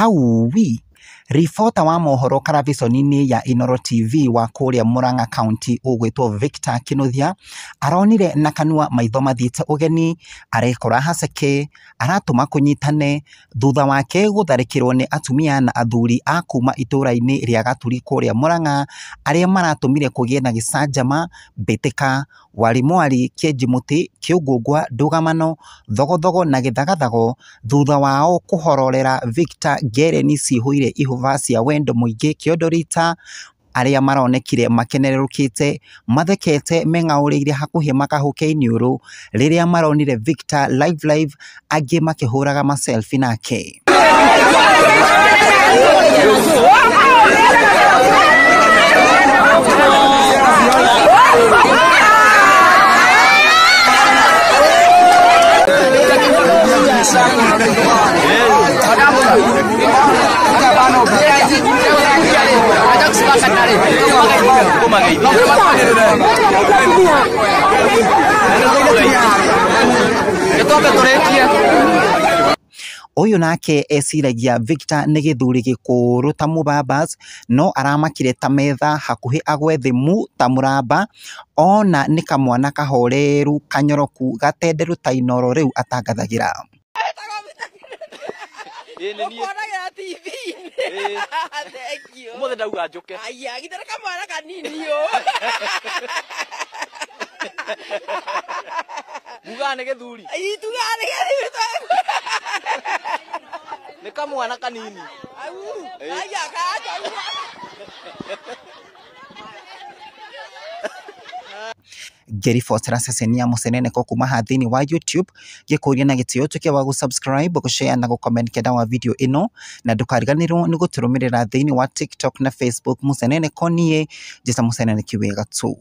Ah oui Ribota wa mohoro karaviconi-inĩ ya Inoro TV wa kũrĩa Murang'a County ũgwĩtwo Victor Kinuthia aronire na kanua maitho mathiĩte ũgeni arekora haceke aratũma nyitane thutha wake gũtharĩkĩrwo nĩ atumia na athuri a kuma itũra-inĩ rĩa Gaturi kũrĩa Murang'a arĩa maratũmire kugie na gĩcanjama mbĩtĩka warimwari kĩenjimũtĩ kĩũngũngwa ndũgamano thogothogo na gĩthagathago thutha wao kũhororera Victor ngereni cihũire ihũ ciugo cia wendo muingi kiondorita aria maronekire makenerũkĩte mathekete meng'aũrĩire hakuhĩ makahũke iniũrũ rĩrĩa maronire Victor live live angĩ makĩhũraga maselfi nake uyu nake eciragia Victor nä githuri gikuru ta mubabas no aramakire ta metha hakuhi agwe thimu ta muraba ona nä kamwana kahoreru kanyoroku gatenderu ta inoro riu atangathagira ũkoraga TV-inĩ thengiũ ũmũthĩ ndauga njũke aya kamwana kanini ũ mugaga nĩ gĩthuri tugaga nĩ gĩthuri nĩ kamwana kanini aya kaanjorua Gerifotera ceceni ya Musenene ko kuma ha thiini wa YouTube gikuria na gitio tuke wa gusubscribe gushare na gucomment kenda wa video ino na ndukariganirwo ni guturumirira thiini wa TikTok na Facebook Musenene ko nie Jesa Musenene kiwega tu